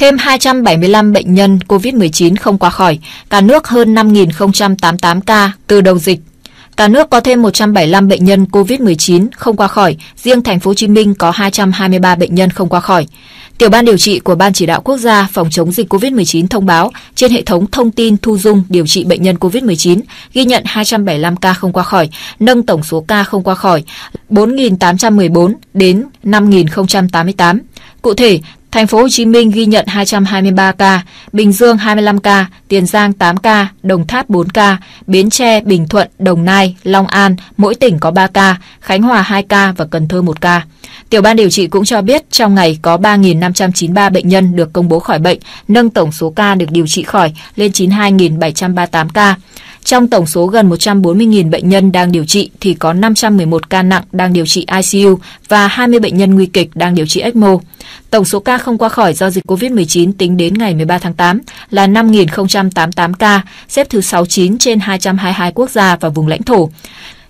Thêm 275 bệnh nhân COVID-19 không qua khỏi, cả nước hơn 5.088 ca từ đầu dịch. Cả nước có thêm 175 bệnh nhân COVID-19 không qua khỏi, riêng thành phố Hồ Chí Minh có 223 bệnh nhân không qua khỏi. Tiểu ban điều trị của Ban chỉ đạo quốc gia phòng chống dịch COVID-19 thông báo trên hệ thống thông tin thu dung điều trị bệnh nhân COVID-19 ghi nhận 275 ca không qua khỏi, nâng tổng số ca không qua khỏi 4.814 đến 5.088. Cụ thể, Thành phố Hồ Chí Minh ghi nhận 223 ca, Bình Dương 25 ca, Tiền Giang 8 ca, Đồng Tháp 4 ca, Bến Tre, Bình Thuận, Đồng Nai, Long An, mỗi tỉnh có 3 ca, Khánh Hòa 2 ca và Cần Thơ 1 ca. Tiểu ban điều trị cũng cho biết trong ngày có 3.593 bệnh nhân được công bố khỏi bệnh, nâng tổng số ca được điều trị khỏi lên 92.738 ca. Trong tổng số gần 140.000 bệnh nhân đang điều trị thì có 511 ca nặng đang điều trị ICU và 20 bệnh nhân nguy kịch đang điều trị ECMO. Tổng số ca không qua khỏi do dịch COVID-19 tính đến ngày 13 tháng 8 là 5.088 ca, xếp thứ 69 trên 222 quốc gia và vùng lãnh thổ.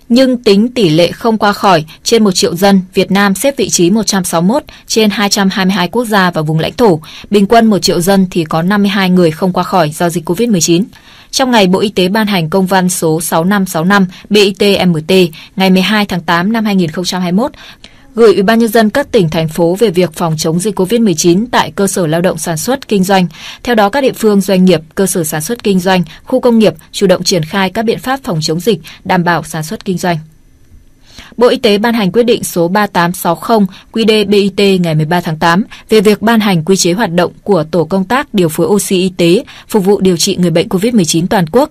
Nhưng tính tỷ lệ không qua khỏi trên 1 triệu dân, Việt Nam xếp vị trí 161 trên 222 quốc gia và vùng lãnh thổ. Bình quân 1 triệu dân thì có 52 người không qua khỏi do dịch COVID-19. Trong ngày Bộ Y tế ban hành công văn số 6565 BITMT ngày 12 tháng 8 năm 2021, gửi Ủy ban nhân dân các tỉnh thành phố về việc phòng chống dịch COVID-19 tại cơ sở lao động sản xuất kinh doanh. Theo đó các địa phương doanh nghiệp, cơ sở sản xuất kinh doanh, khu công nghiệp chủ động triển khai các biện pháp phòng chống dịch, đảm bảo sản xuất kinh doanh. Bộ Y tế ban hành quyết định số 3860 QD BIT ngày 13 tháng 8 về việc ban hành quy chế hoạt động của tổ công tác điều phối oxy y tế phục vụ điều trị người bệnh COVID-19 toàn quốc.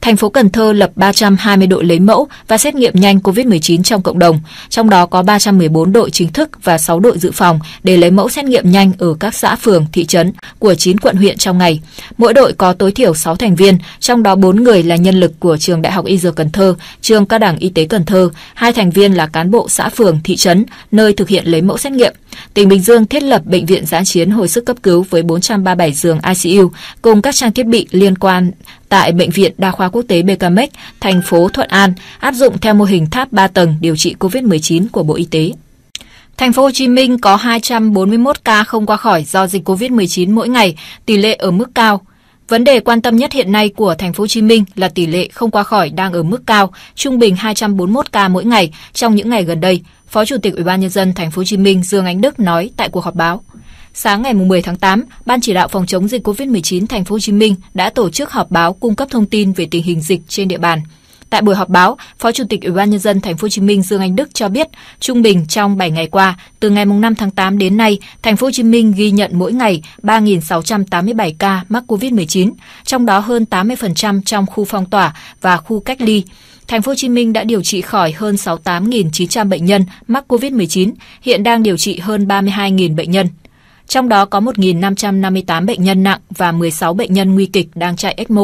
Thành phố Cần Thơ lập 320 đội lấy mẫu và xét nghiệm nhanh COVID-19 trong cộng đồng, trong đó có 314 đội chính thức và 6 đội dự phòng để lấy mẫu xét nghiệm nhanh ở các xã phường, thị trấn của 9 quận huyện trong ngày. Mỗi đội có tối thiểu 6 thành viên, trong đó 4 người là nhân lực của trường Đại học Y Dược Cần Thơ, trường Cao đẳng Y tế Cần Thơ, hai thành viên viên là cán bộ xã phường, thị trấn, nơi thực hiện lấy mẫu xét nghiệm. Tỉnh Bình Dương thiết lập bệnh viện giã chiến hồi sức cấp cứu với 437 giường ICU cùng các trang thiết bị liên quan tại Bệnh viện Đa khoa Quốc tế BKMX, thành phố Thuận An, áp dụng theo mô hình tháp 3 tầng điều trị COVID-19 của Bộ Y tế. Thành phố Hồ Chí Minh có 241 ca không qua khỏi do dịch COVID-19 mỗi ngày, tỷ lệ ở mức cao. Vấn đề quan tâm nhất hiện nay của thành phố Hồ Chí Minh là tỷ lệ không qua khỏi đang ở mức cao, trung bình 241 ca mỗi ngày trong những ngày gần đây, Phó Chủ tịch Ủy ban nhân dân thành phố Hồ Chí Minh Dương Ánh Đức nói tại cuộc họp báo. Sáng ngày 10 tháng 8, Ban chỉ đạo phòng chống dịch COVID-19 thành phố Hồ Chí Minh đã tổ chức họp báo cung cấp thông tin về tình hình dịch trên địa bàn. Tại buổi họp báo, Phó Chủ tịch Ủy ban nhân dân thành phố Hồ Chí Minh Dương Anh Đức cho biết, trung bình trong 7 ngày qua, từ ngày 5 tháng 8 đến nay, thành phố Hồ Chí Minh ghi nhận mỗi ngày 3.687 ca mắc COVID-19, trong đó hơn 80% trong khu phong tỏa và khu cách ly. Thành phố Hồ Chí Minh đã điều trị khỏi hơn 68.900 bệnh nhân mắc COVID-19, hiện đang điều trị hơn 32.000 bệnh nhân trong đó có 1.558 bệnh nhân nặng và 16 bệnh nhân nguy kịch đang chạy ECMO.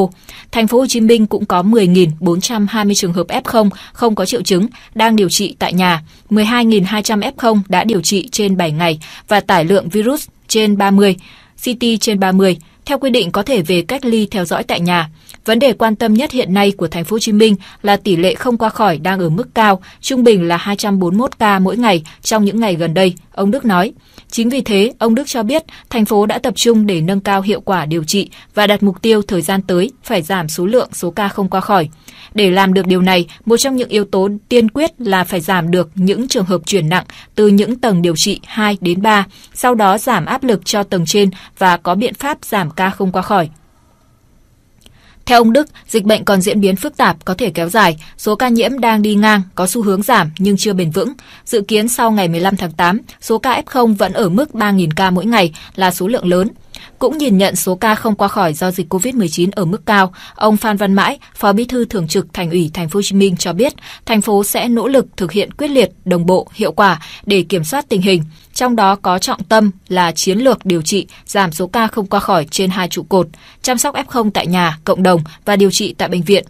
Thành phố Hồ Chí Minh cũng có 10.420 trường hợp F0 không có triệu chứng đang điều trị tại nhà, 12.200 F0 đã điều trị trên 7 ngày và tải lượng virus trên 30, CT trên 30, theo quy định có thể về cách ly theo dõi tại nhà. Vấn đề quan tâm nhất hiện nay của thành phố Hồ Chí Minh là tỷ lệ không qua khỏi đang ở mức cao, trung bình là 241 ca mỗi ngày trong những ngày gần đây, ông Đức nói. Chính vì thế, ông Đức cho biết thành phố đã tập trung để nâng cao hiệu quả điều trị và đặt mục tiêu thời gian tới phải giảm số lượng số ca không qua khỏi. Để làm được điều này, một trong những yếu tố tiên quyết là phải giảm được những trường hợp chuyển nặng từ những tầng điều trị 2 đến 3, sau đó giảm áp lực cho tầng trên và có biện pháp giảm ca không qua khỏi. Theo ông Đức, dịch bệnh còn diễn biến phức tạp, có thể kéo dài, số ca nhiễm đang đi ngang, có xu hướng giảm nhưng chưa bền vững. Dự kiến sau ngày 15 tháng 8, số ca F0 vẫn ở mức 3.000 ca mỗi ngày là số lượng lớn cũng nhìn nhận số ca không qua khỏi do dịch COVID-19 ở mức cao, ông Phan Văn Mãi, Phó Bí thư Thường trực Thành ủy Thành phố Hồ Chí Minh cho biết, thành phố sẽ nỗ lực thực hiện quyết liệt, đồng bộ, hiệu quả để kiểm soát tình hình, trong đó có trọng tâm là chiến lược điều trị, giảm số ca không qua khỏi trên hai trụ cột, chăm sóc F0 tại nhà, cộng đồng và điều trị tại bệnh viện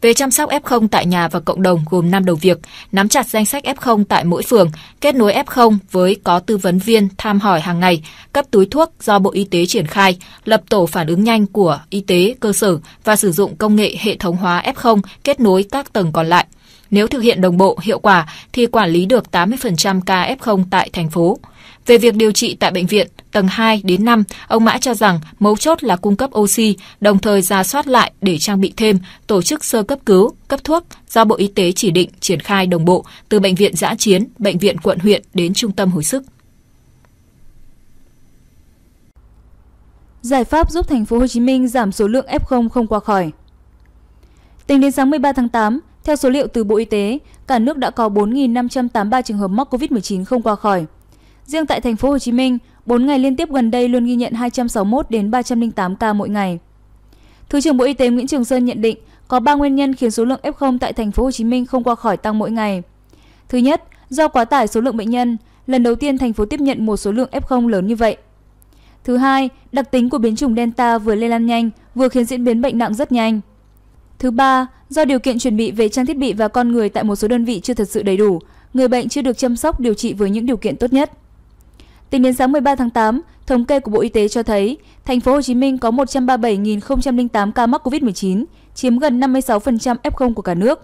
về chăm sóc F0 tại nhà và cộng đồng gồm 5 đầu việc, nắm chặt danh sách F0 tại mỗi phường, kết nối F0 với có tư vấn viên tham hỏi hàng ngày, cấp túi thuốc do Bộ Y tế triển khai, lập tổ phản ứng nhanh của y tế cơ sở và sử dụng công nghệ hệ thống hóa F0 kết nối các tầng còn lại. Nếu thực hiện đồng bộ, hiệu quả thì quản lý được 80% ca F0 tại thành phố. Về việc điều trị tại bệnh viện, tầng 2 đến 5, ông Mã cho rằng mấu chốt là cung cấp oxy, đồng thời ra soát lại để trang bị thêm, tổ chức sơ cấp cứu, cấp thuốc do Bộ Y tế chỉ định triển khai đồng bộ từ bệnh viện giã chiến, bệnh viện quận huyện đến trung tâm hồi sức. Giải pháp giúp thành phố Hồ Chí Minh giảm số lượng F0 không qua khỏi. Tính đến sáng 13 tháng 8, theo số liệu từ Bộ Y tế, cả nước đã có 4.583 trường hợp mắc COVID-19 không qua khỏi. Riêng tại thành phố Hồ Chí Minh, 4 ngày liên tiếp gần đây luôn ghi nhận 261 đến 308 ca mỗi ngày. Thứ trưởng Bộ Y tế Nguyễn Trường Sơn nhận định có 3 nguyên nhân khiến số lượng F0 tại thành phố Hồ Chí Minh không qua khỏi tăng mỗi ngày. Thứ nhất, do quá tải số lượng bệnh nhân, lần đầu tiên thành phố tiếp nhận một số lượng F0 lớn như vậy. Thứ hai, đặc tính của biến chủng Delta vừa lây lan nhanh, vừa khiến diễn biến bệnh nặng rất nhanh. Thứ ba, do điều kiện chuẩn bị về trang thiết bị và con người tại một số đơn vị chưa thật sự đầy đủ, người bệnh chưa được chăm sóc điều trị với những điều kiện tốt nhất. Tính đến sáng 13 tháng 8, thống kê của Bộ Y tế cho thấy thành phố Hồ Chí Minh có 137.008 ca mắc COVID-19, chiếm gần 56% F0 của cả nước.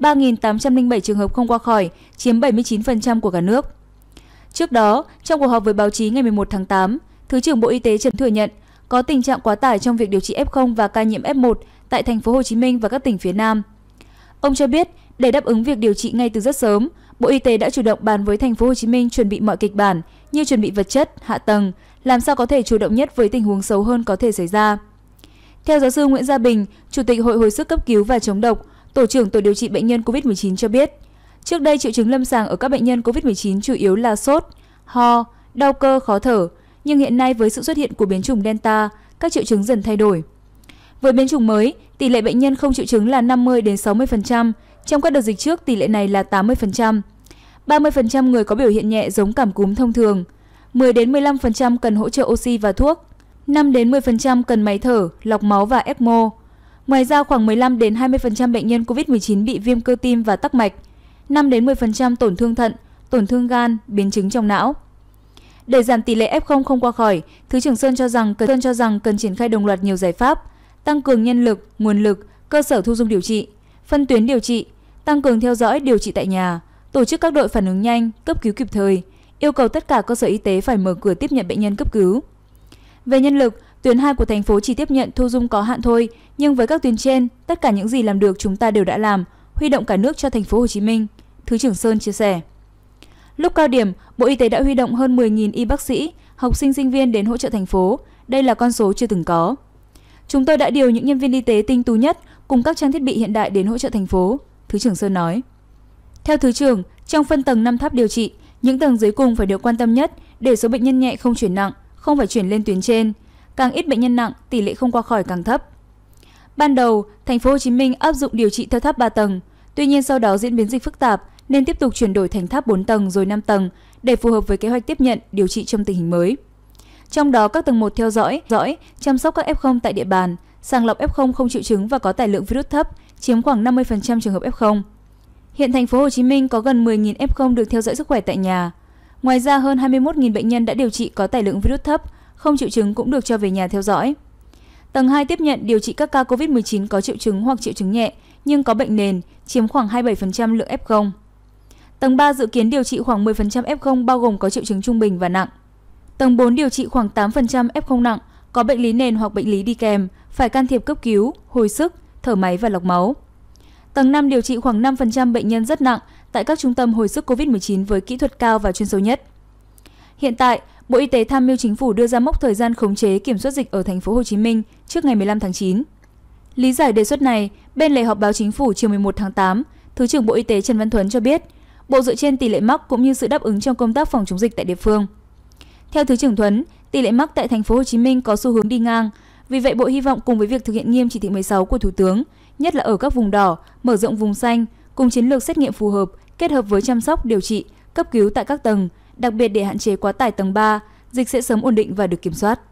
3.807 trường hợp không qua khỏi, chiếm 79% của cả nước. Trước đó, trong cuộc họp với báo chí ngày 11 tháng 8, Thứ trưởng Bộ Y tế Trần thừa nhận có tình trạng quá tải trong việc điều trị F0 và ca nhiễm F1 tại thành phố Hồ Chí Minh và các tỉnh phía Nam. Ông cho biết, để đáp ứng việc điều trị ngay từ rất sớm, Bộ Y tế đã chủ động bàn với thành phố Hồ Chí Minh chuẩn bị mọi kịch bản như chuẩn bị vật chất, hạ tầng, làm sao có thể chủ động nhất với tình huống xấu hơn có thể xảy ra. Theo giáo sư Nguyễn Gia Bình, Chủ tịch Hội hồi sức cấp cứu và chống độc, tổ trưởng tổ điều trị bệnh nhân COVID-19 cho biết, trước đây triệu chứng lâm sàng ở các bệnh nhân COVID-19 chủ yếu là sốt, ho, đau cơ, khó thở, nhưng hiện nay với sự xuất hiện của biến chủng Delta, các triệu chứng dần thay đổi. Với biến chủng mới, tỷ lệ bệnh nhân không triệu chứng là 50 đến 60%, trong các đợt dịch trước, tỷ lệ này là 80%. 30% người có biểu hiện nhẹ giống cảm cúm thông thường. 10 đến 15% cần hỗ trợ oxy và thuốc. 5 đến 10% cần máy thở, lọc máu và ECMO. Ngoài ra khoảng 15 đến 20% bệnh nhân COVID-19 bị viêm cơ tim và tắc mạch, 5 đến 10% tổn thương thận, tổn thương gan, biến chứng trong não. Để giảm tỷ lệ F0 không qua khỏi, Thứ trưởng Sơn cho rằng cần Sơn cho rằng cần triển khai đồng loạt nhiều giải pháp, tăng cường nhân lực, nguồn lực, cơ sở thu dung điều trị, phân tuyến điều trị, tăng cường theo dõi điều trị tại nhà, tổ chức các đội phản ứng nhanh, cấp cứu kịp thời, yêu cầu tất cả cơ sở y tế phải mở cửa tiếp nhận bệnh nhân cấp cứu. Về nhân lực, tuyến 2 của thành phố chỉ tiếp nhận thu dung có hạn thôi, nhưng với các tuyến trên, tất cả những gì làm được chúng ta đều đã làm, huy động cả nước cho thành phố Hồ Chí Minh, Thứ trưởng Sơn chia sẻ. Lúc cao điểm, Bộ Y tế đã huy động hơn 10.000 y bác sĩ, học sinh sinh viên đến hỗ trợ thành phố. Đây là con số chưa từng có. Chúng tôi đã điều những nhân viên y tế tinh tú nhất cùng các trang thiết bị hiện đại đến hỗ trợ thành phố. Thứ trưởng Sơn nói. Theo Thứ trưởng, trong phân tầng 5 tháp điều trị, những tầng dưới cùng phải được quan tâm nhất để số bệnh nhân nhẹ không chuyển nặng, không phải chuyển lên tuyến trên. Càng ít bệnh nhân nặng, tỷ lệ không qua khỏi càng thấp. Ban đầu, thành phố Hồ Chí Minh áp dụng điều trị theo tháp 3 tầng, tuy nhiên sau đó diễn biến dịch phức tạp nên tiếp tục chuyển đổi thành tháp 4 tầng rồi 5 tầng để phù hợp với kế hoạch tiếp nhận điều trị trong tình hình mới. Trong đó các tầng 1 theo dõi, dõi, chăm sóc các F0 tại địa bàn, sàng lọc F0 không triệu chứng và có tải lượng virus thấp, chiếm khoảng 50% trường hợp F0. Hiện thành phố Hồ Chí Minh có gần 10.000 F0 được theo dõi sức khỏe tại nhà. Ngoài ra hơn 21.000 bệnh nhân đã điều trị có tải lượng virus thấp, không triệu chứng cũng được cho về nhà theo dõi. Tầng 2 tiếp nhận điều trị các ca COVID-19 có triệu chứng hoặc triệu chứng nhẹ nhưng có bệnh nền, chiếm khoảng 27% lượng F0. Tầng 3 dự kiến điều trị khoảng 10% F0 bao gồm có triệu chứng trung bình và nặng. Tầng 4 điều trị khoảng 8% F0 nặng, có bệnh lý nền hoặc bệnh lý đi kèm, phải can thiệp cấp cứu, hồi sức, thở máy và lọc máu. Tầng 5 điều trị khoảng 5% bệnh nhân rất nặng tại các trung tâm hồi sức COVID-19 với kỹ thuật cao và chuyên sâu nhất. Hiện tại, Bộ Y tế tham mưu chính phủ đưa ra mốc thời gian khống chế kiểm soát dịch ở thành phố Hồ Chí Minh trước ngày 15 tháng 9. Lý giải đề xuất này, bên lề họp báo chính phủ chiều 11 tháng 8, Thứ trưởng Bộ Y tế Trần Văn Thuấn cho biết, Bộ dựa trên tỷ lệ mắc cũng như sự đáp ứng trong công tác phòng chống dịch tại địa phương. Theo Thứ trưởng Thuấn, tỷ lệ mắc tại thành phố Hồ Chí Minh có xu hướng đi ngang. Vì vậy, Bộ hy vọng cùng với việc thực hiện nghiêm chỉ thị 16 của Thủ tướng, nhất là ở các vùng đỏ, mở rộng vùng xanh, cùng chiến lược xét nghiệm phù hợp, kết hợp với chăm sóc, điều trị, cấp cứu tại các tầng, đặc biệt để hạn chế quá tải tầng 3, dịch sẽ sớm ổn định và được kiểm soát.